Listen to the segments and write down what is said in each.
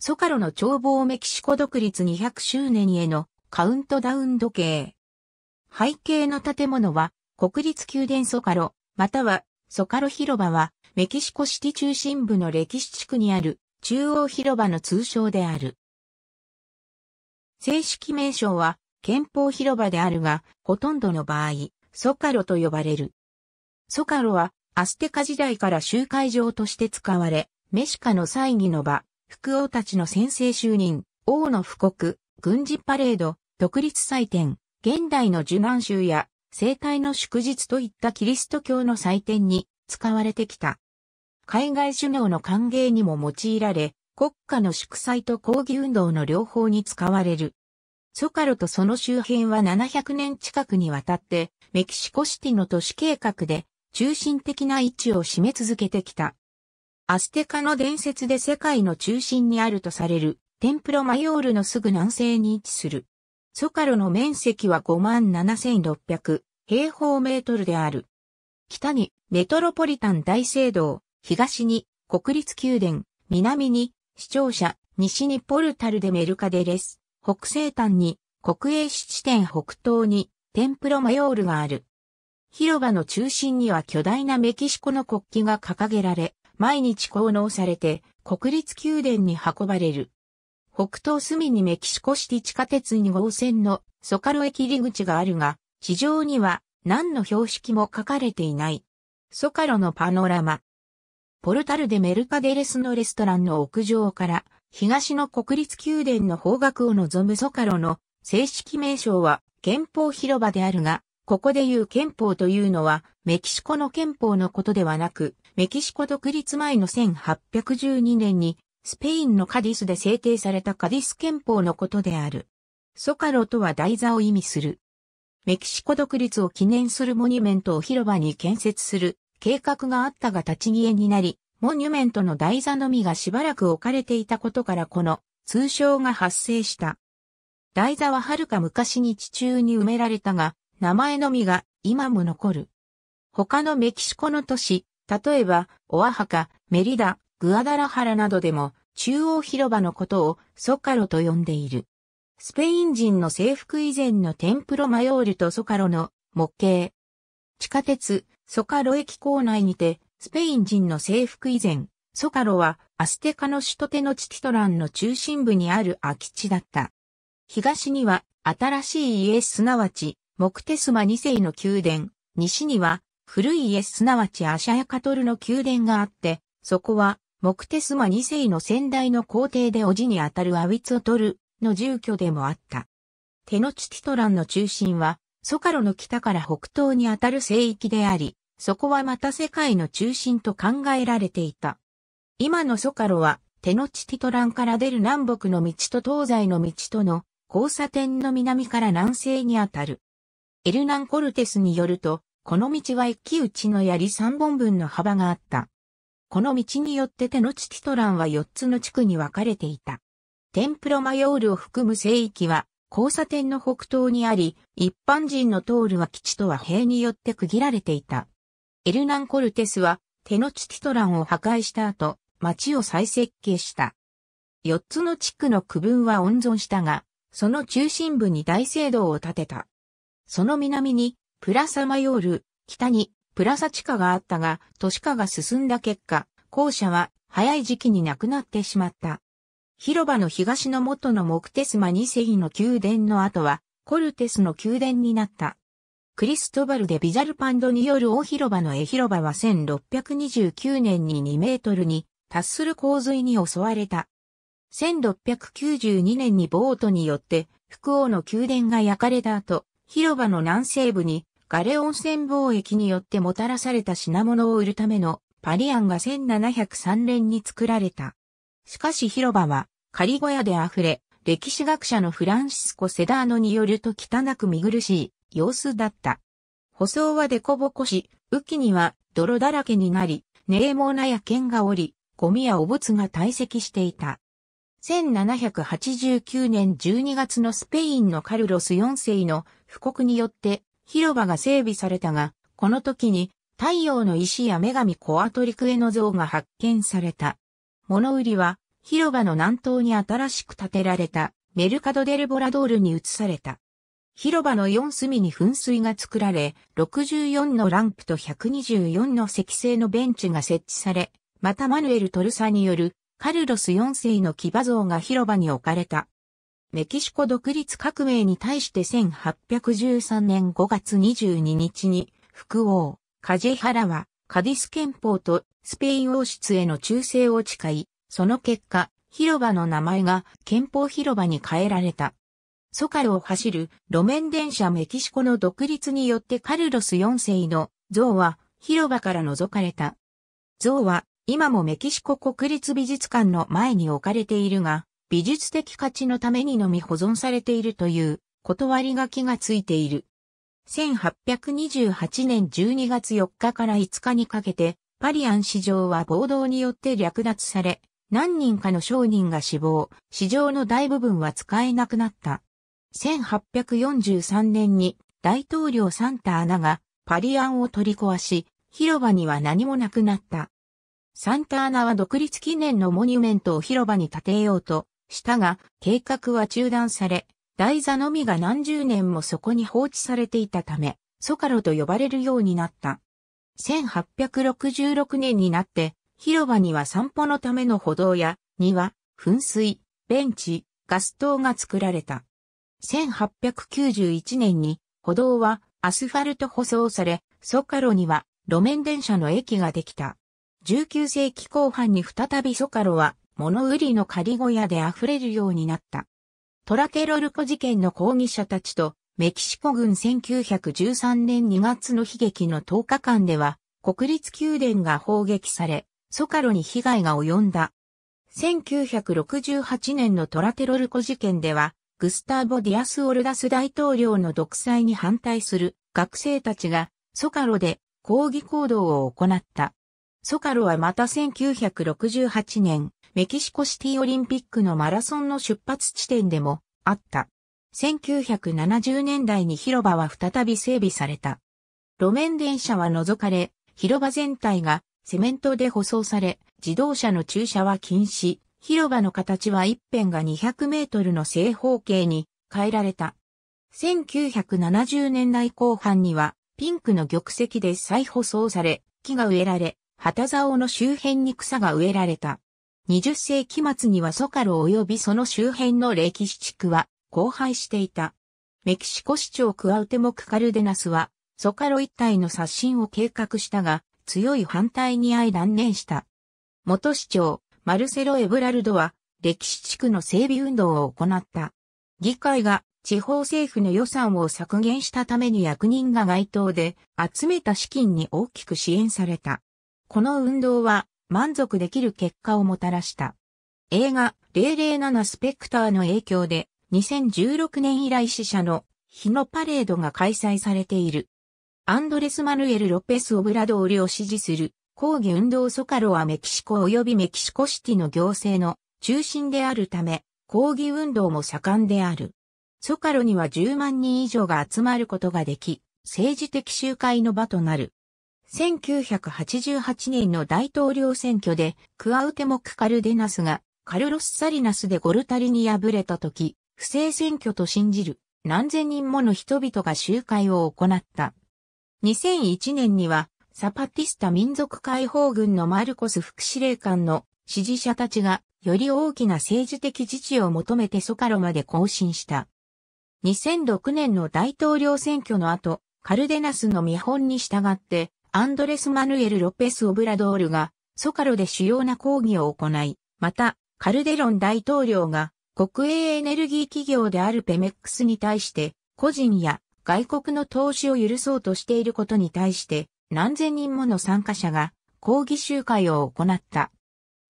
ソカロの眺望メキシコ独立200周年へのカウントダウン時計。背景の建物は国立宮殿ソカロ、またはソカロ広場はメキシコシティ中心部の歴史地区にある中央広場の通称である。正式名称は憲法広場であるが、ほとんどの場合、ソカロと呼ばれる。ソカロはアステカ時代から集会場として使われ、メシカの祭儀の場、福王たちの先制就任、王の布告、軍事パレード、独立祭典、現代の受難集や、生体の祝日といったキリスト教の祭典に使われてきた。海外首脳の歓迎にも用いられ、国家の祝祭と抗議運動の両方に使われる。ソカロとその周辺は700年近くにわたって、メキシコシティの都市計画で中心的な位置を占め続けてきた。アステカの伝説で世界の中心にあるとされる、テンプロマヨールのすぐ南西に位置する。ソカロの面積は57,600平方メートルである。北にメトロポリタン大聖堂、東に国立宮殿、南に市庁舎、西にポルタルでメルカデレス、北西端に国営七点北東にテンプロマヨールがある。広場の中心には巨大なメキシコの国旗が掲げられ、毎日奉納されて国立宮殿に運ばれる。北東隅にメキシコシティ地下鉄2号線のソカロ駅入り口があるが、地上には何の標識も書かれていない。ソカロのパノラマ。ポルタルでメルカデレスのレストランの屋上から東の国立宮殿の方角を望むソカロの正式名称は憲法広場であるが、ここで言う憲法というのはメキシコの憲法のことではなく、メキシコ独立前の1812年に、スペインのカディスで制定されたカディス憲法のことである。ソカロとは台座を意味する。メキシコ独立を記念するモニュメントを広場に建設する計画があったが立ち消えになり、モニュメントの台座のみがしばらく置かれていたことからこの通称が発生した。台座は遥か昔に地中に埋められたが、名前のみが今も残る。他のメキシコの都市、例えば、オアハカ、メリダ、グアダラハラなどでも、中央広場のことをソカロと呼んでいる。スペイン人の征服以前のテンプロマヨールとソカロの模型。地下鉄、ソカロ駅構内にて、スペイン人の征服以前、ソカロはアステカの首都テノチティトランの中心部にある空き地だった。東には新しい家すなわち、モクテスマ2世の宮殿、西には古いイエスすなわちアシャヤカトルの宮殿があって、そこは、モクテスマ2世の先代の皇帝で叔父にあたるアウィツオトルの住居でもあった。テノチティトランの中心は、ソカロの北から北東にあたる聖域であり、そこはまた世界の中心と考えられていた。今のソカロは、テノチティトランから出る南北の道と東西の道との交差点の南から南西にあたる。エルナン・コルテスによると、この道は一騎打ちの槍三本分の幅があった。この道によって手の地ティトランは四つの地区に分かれていた。テンプロマヨールを含む聖域は交差点の北東にあり、一般人の通るは基地とは塀によって区切られていた。エルナン・コルテスは手の地ティトランを破壊した後、町を再設計した。四つの地区の区分は温存したが、その中心部に大聖堂を建てた。その南にプラサマヨール、北にプラサ地下があったが、都市化が進んだ結果、校舎は早い時期になくなってしまった。広場の東の元のモクテスマ2世の宮殿の後は、コルテスの宮殿になった。クリストバルでビジャルパンドによる大広場の絵広場は1629年に2メートルに達する洪水に襲われた。1692年にボートによって福王の宮殿が焼かれた後、広場の南西部にガレ温泉貿易によってもたらされた品物を売るためのパリアンが1703年に作られた。しかし広場は仮小屋で溢れ、歴史学者のフランシスコ・セダーノによると汚く見苦しい様子だった。舗装はデコボコし、雨季には泥だらけになり、モ毛なや剣がおり、ゴミやお物が堆積していた。1789年12月のスペインのカルロス4世の布告によって広場が整備されたが、この時に太陽の石や女神コアトリクエの像が発見された。物売りは広場の南東に新しく建てられたメルカドデルボラドールに移された。広場の4隅に噴水が作られ、64のランプと124の石製のベンチが設置され、またマヌエル・トルサによるカルロス4世の騎馬像が広場に置かれた。メキシコ独立革命に対して1813年5月22日に、副王、カジェハラは、カディス憲法とスペイン王室への忠誠を誓い、その結果、広場の名前が憲法広場に変えられた。ソカルを走る路面電車メキシコの独立によってカルロス4世の像は広場から除かれた。像は今もメキシコ国立美術館の前に置かれているが、美術的価値のためにのみ保存されているという断り書きがついている。1828年12月4日から5日にかけて、パリアン市場は暴動によって略奪され、何人かの商人が死亡、市場の大部分は使えなくなった。1843年に大統領サンタアナがパリアンを取り壊し、広場には何もなくなった。サンタアナは独立記念のモニュメントを広場に建てようと、したが、計画は中断され、台座のみが何十年もそこに放置されていたため、ソカロと呼ばれるようになった。1866年になって、広場には散歩のための歩道や、庭、噴水、ベンチ、ガス灯が作られた。1891年に歩道はアスファルト舗装され、ソカロには路面電車の駅ができた。19世紀後半に再びソカロは物売りの仮小屋で溢れるようになった。トラケロルコ事件の抗議者たちと、メキシコ軍1913年2月の悲劇の10日間では、国立宮殿が砲撃され、ソカロに被害が及んだ。1968年のトラテロルコ事件では、グスターボ・ディアス・オルダス大統領の独裁に反対する学生たちがソカロで抗議行動を行った。ソカロはまた1968年、メキシコシティオリンピックのマラソンの出発地点でもあった。1970年代に広場は再び整備された。路面電車は除かれ、広場全体がセメントで舗装され、自動車の駐車は禁止、広場の形は一辺が200メートルの正方形に変えられた。1970年代後半にはピンクの玉石で再舗装され、木が植えられ、旗竿の周辺に草が植えられた。20世紀末にはソカロ及びその周辺の歴史地区は荒廃していた。メキシコ市長クアウテモク・カルデナスはソカロ一帯の刷新を計画したが、強い反対に相断念した。元市長、マルセロ・エブラルドは、歴史地区の整備運動を行った。議会が地方政府の予算を削減したために役人が街頭で集めた資金に大きく支援された。この運動は満足できる結果をもたらした。映画007スペクターの影響で2016年以来死者の日のパレードが開催されている。アンドレス・マヌエル・ロペス・オブラドールを支持する抗議運動ソカロはメキシコ及びメキシコシティの行政の中心であるため抗議運動も盛んである。ソカロには10万人以上が集まることができ、政治的集会の場となる。1988年の大統領選挙で、クアウテモク・カルデナスが、カルロス・サリナスでゴルタリに敗れた時、不正選挙と信じる、何千人もの人々が集会を行った。2001年には、サパティスタ民族解放軍のマルコス副司令官の支持者たちが、より大きな政治的自治を求めてソカロまで行進した。2006年の大統領選挙の後、カルデナスの見本に従って、アンドレス・マヌエル・ロペス・オブラドールが、ソカロで主要な抗議を行い、また、カルデロン大統領が、国営エネルギー企業であるペメックスに対して、個人や外国の投資を許そうとしていることに対して、何千人もの参加者が抗議集会を行った。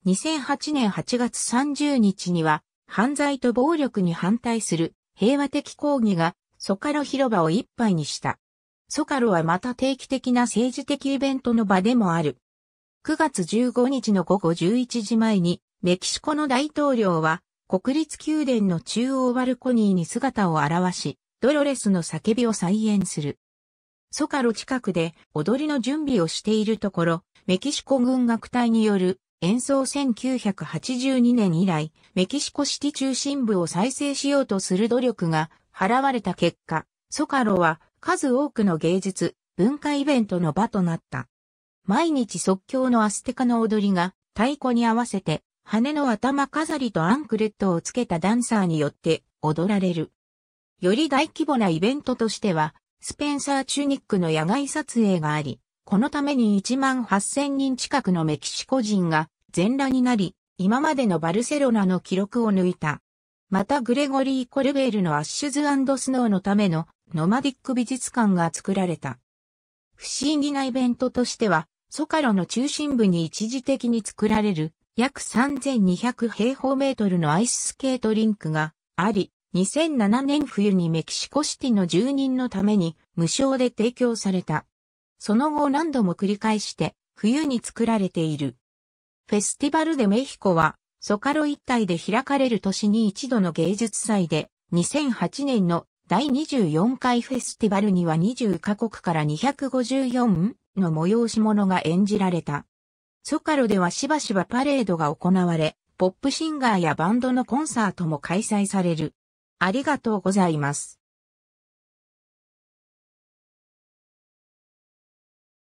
2008年8月30日には、犯罪と暴力に反対する平和的抗議がソカロ広場を一杯にした。ソカロはまた定期的な政治的イベントの場でもある。9月15日の午後11時前に、メキシコの大統領は、国立宮殿の中央バルコニーに姿を現し、ドロレスの叫びを再演する。ソカロ近くで踊りの準備をしているところ、メキシコ軍楽隊による演奏1982年以来、メキシコシティ中心部を再生しようとする努力が払われた結果、ソカロは数多くの芸術、文化イベントの場となった。毎日即興のアステカの踊りが太鼓に合わせて羽の頭飾りとアンクレットをつけたダンサーによって踊られる。より大規模なイベントとしては、スペンサー・チュニックの野外撮影があり、このために1万8000人近くのメキシコ人が全裸になり、今までのバルセロナの記録を抜いた。またグレゴリー・コルベールのアッシュズスノーのためのノマディック美術館が作られた。不思議なイベントとしては、ソカロの中心部に一時的に作られる約3200平方メートルのアイススケートリンクがあり、2007年冬にメキシコシティの住人のために無償で提供された。その後何度も繰り返して冬に作られている。フェスティバルでメヒコはソカロ一帯で開かれる年に一度の芸術祭で2008年の第24回フェスティバルには20カ国から254の催し物が演じられた。ソカロではしばしばパレードが行われ、ポップシンガーやバンドのコンサートも開催される。ありがとうございます。